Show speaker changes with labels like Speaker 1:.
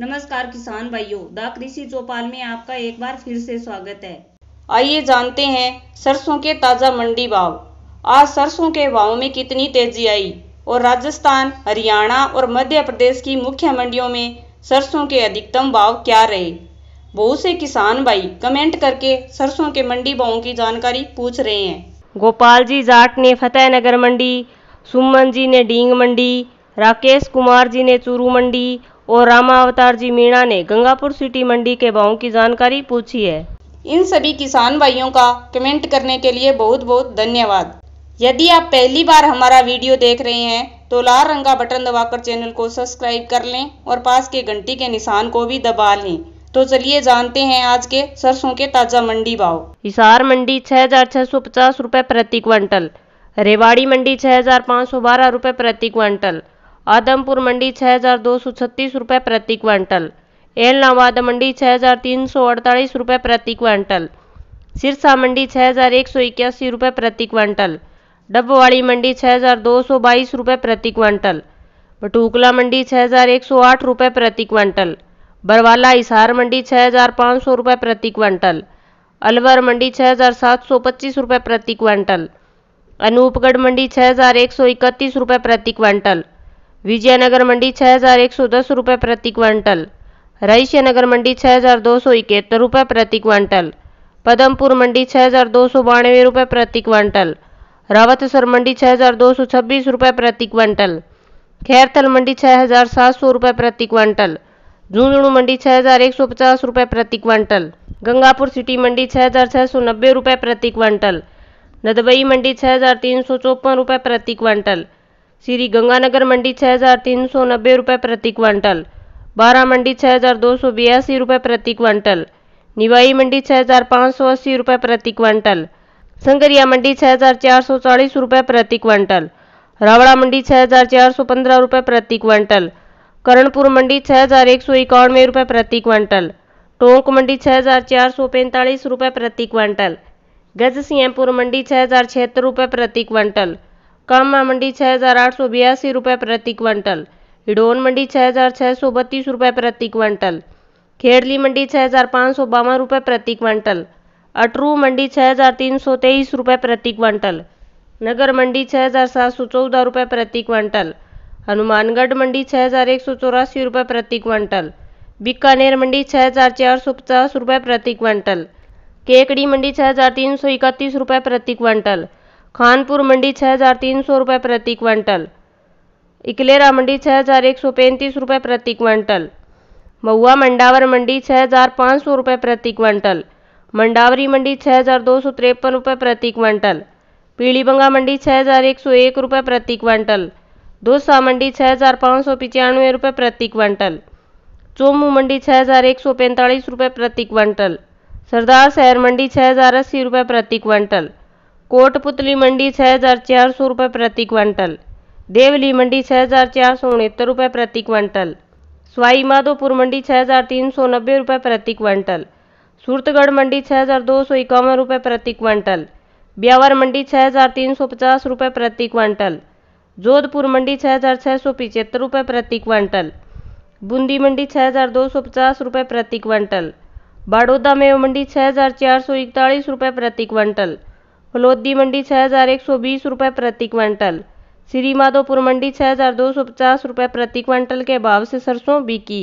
Speaker 1: नमस्कार किसान भाइयों द कृषि चौपाल में आपका एक बार फिर से स्वागत है आइए जानते हैं सरसों के ताजा मंडी भाव आज सरसों के भाव में कितनी तेजी आई और राजस्थान हरियाणा और मध्य प्रदेश की मुख्य मंडियों में सरसों के अधिकतम भाव क्या रहे बहुत से किसान भाई कमेंट करके सरसों के मंडी भावों की जानकारी पूछ रहे हैं गोपाल जी जाट ने फतेहनगर मंडी सुमन जी ने डींग मंडी राकेश कुमार जी ने चूरू मंडी और अवतार जी मीणा ने गंगापुर सिटी मंडी के भाव की जानकारी पूछी है इन सभी किसान भाइयों का कमेंट करने के लिए बहुत बहुत धन्यवाद यदि आप पहली बार हमारा वीडियो देख रहे हैं तो लाल रंग का बटन दबाकर चैनल को सब्सक्राइब कर लें और पास के घंटी के निशान को भी दबा लें तो चलिए जानते हैं आज के सरसों के ताजा मंडी भाव हिसार मंडी छह हजार छह सौ पचास रुपए प्रति क्विंटल रेवाड़ी मंडी छह हजार पाँच सौ बारह रुपए प्रति क्विंटल आदमपुर मंडी छः हज़ार दो सौ छत्तीस रुपये प्रति क्वांटल एलनाबाद मंडी छः हज़ार तीन सौ अड़तालीस रुपये प्रति क्वांटल सिरसा मंडी छः हज़ार एक सौ इक्यासी रुपये प्रति क्वांटल डब्बवाड़ी मंडी छः हज़ार दो सौ बाईस रुपये प्रति क्वांटल बटूकला मंडी छः हज़ार एक सौ आठ रुपये प्रति क्वांटल बरवाला इसार मंडी छः हज़ार पाँच सौ रुपये प्रति क्वांटल अलवर मंडी छः हज़ार सात सौ पच्चीस रुपये प्रति क्वांटल अनूपगढ़ मंडी छः हज़ार एक सौ इकतीस रुपये प्रति क्वांटल विजयनगर मंडी छः हजार एक सौ दस रुपये प्रति क्वांटल नगर मंडी छः हजार दो सौ इकहत्तर रुपये प्रति क्वांटल पदमपुर मंडी छः हजार दो सौ बानवे रुपये प्रति क्वांटल रावतसर मंडी छः हजार दो सौ छब्बीस रुपये प्रति क्वांटल खैरथल मंडी छः हजार सात सौ रुपये प्रति क्वांटल झुंझुनू मंडी छः हजार एक सौ पचास रुपये प्रति क्वांटल गंगापुर सिटी मंडी छः हजार छः सौ नब्बे रुपये प्रति क्वांटल नदबई मंडी छः हजार तीन सौ चौपन रुपये प्रति क्वांटल श्री गंगानगर मंडी छः हज़ार तीन सौ नब्बे रुपये प्रति क्वांटल बारह मंडी छः हज़ार दो सौ बयासी रुपये प्रति क्वांटल निवाई मंडी छः हज़ार पाँच सौ अस्सी रुपये प्रति क्वांटल संगरिया मंडी छः हज़ार चार सौ चालीस रुपये प्रति क्वांटल रावड़ा मंडी छः हज़ार चार सौ पंद्रह रुपये प्रति क्वांटल करणपुर मंडी छः हज़ार एक सौ इक्यानवे रुपये प्रति क्वांटल टोंक मंडी छः हज़ार चार सौ पैंतालीस रुपये प्रति क्वांटल गज सीएमपुर मंडी छः हज़ार छिहत्तर रुपये प्रति क्वांटल कम मंडी छः हज़ार आठ सौ बयासी रुपये प्रति क्विंटल हिडोन मंडी छः हज़ार छः सौ बत्तीस रुपये प्रति क्विंटल खेड़ली मंडी छः हज़ार पाँच सौ बावन रुपये प्रति क्विंटल अटरू मंडी छः हज़ार तीन सौ तेईस रुपये प्रति क्विंटल नगर मंडी छः हज़ार सात सौ चौदह रुपये प्रति क्विंटल हनुमानगढ़ मंडी छः हज़ार एक सौ चौरासी रुपये प्रति क्विंटल बीकानेर मंडी छः हज़ार चार सौ पचास रुपये प्रति क्विंटल केकड़ी मंडी छः हज़ार तीन सौ इकतीस रुपये प्रति क्विंटल खानपुर मंडी छः हज़ार तीन सौ रुपये प्रति क्विंटल इकलेरा मंडी छः हज़ार एक सौ पैंतीस रुपये प्रति क्विंटल महुआ मंडावर मंडी छः हज़ार पाँच सौ रुपये प्रति क्विंटल मंडावरी मंडी छः हज़ार दो सौ तिरपन रुपये प्रति क्विंटल पीलीबंगा मंडी छः हज़ार एक सौ एक रुपये प्रति क्विंटल दोसा मंडी छः हज़ार पाँच सौ पचानवे रुपये प्रति क्विंटल चोमू मंडी छः हज़ार एक सौ पैंतालीस रुपये प्रति क्विंटल सरदार शहर मंडी छः हज़ार अस्सी रुपये प्रति क्विंटल कोटपुतली मंडी छः हज़ार चार सौ रुपये प्रति क्वांटल देवली मंडी छः हज़ार चार सौ उनहत्तर रुपये प्रति क्वांटल स्वाईमाधोपुर मंडी छः हज़ार तीन सौ नब्बे रुपये प्रति क्वांटल सूरतगढ़ मंडी छः हज़ार दो सौ इक्यावन रुपये प्रति क्वांटल ब्यावर मंडी छः हज़ार तीन सौ पचास रुपये प्रति क्वांटल जोधपुर मंडी छः हज़ार छः सौ पिचहत्तर रुपये प्रति क्वांटल बूंदी मंडी छः हज़ार दो सौ पचास रुपये प्रति क्वांटल बाड़ौदा मेव मंडी छः हज़ार चार सौ इकतालीस रुपये प्रति क्वांटल फलोदी मंडी छः हज़ार एक सौ बीस रुपये प्रति क्विंटल श्री माधोपुर मंडी छः हज़ार दो सौ पचास रुपये प्रति क्विंटल के भाव से सरसों बिकी